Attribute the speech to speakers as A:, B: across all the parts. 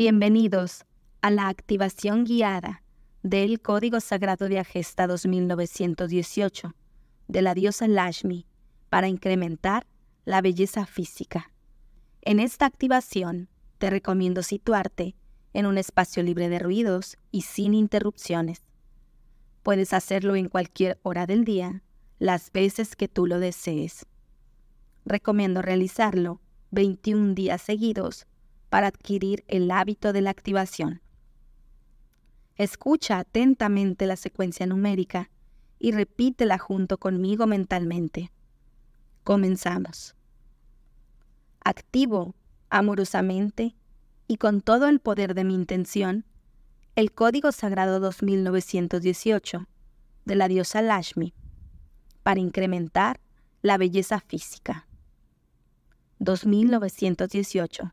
A: Bienvenidos a la activación guiada del Código Sagrado de Agesta 2918 de la diosa Lashmi para incrementar la belleza física. En esta activación te recomiendo situarte en un espacio libre de ruidos y sin interrupciones. Puedes hacerlo en cualquier hora del día, las veces que tú lo desees. Recomiendo realizarlo 21 días seguidos para adquirir el hábito de la activación. Escucha atentamente la secuencia numérica y repítela junto conmigo mentalmente. Comenzamos. Activo amorosamente y con todo el poder de mi intención el Código Sagrado 2918 de la diosa Lashmi para incrementar la belleza física. 2918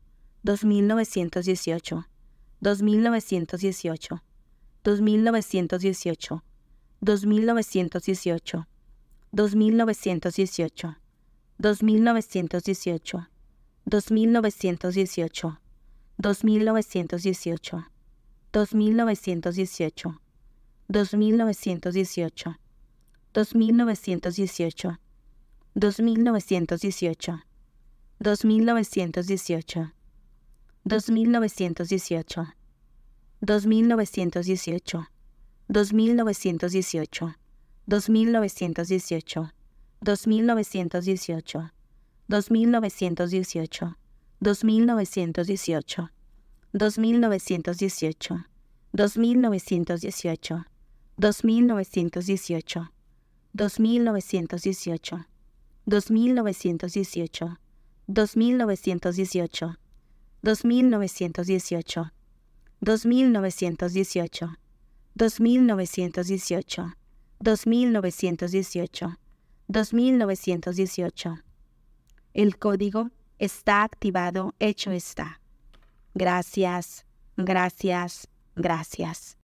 A: 2918, 2918, 2918, 2918, 2918, 2918, 2918, 2918, 2918, 2918, 2918, 2918, 2918. 2918, 2918, 2918, 2918, 2918, 2918, 2918, 2918, 2918, 2918, 2918, 2918, 2918, 2918, 2918, 2918, 2918, 2918. El código está activado, hecho está. Gracias, gracias, gracias.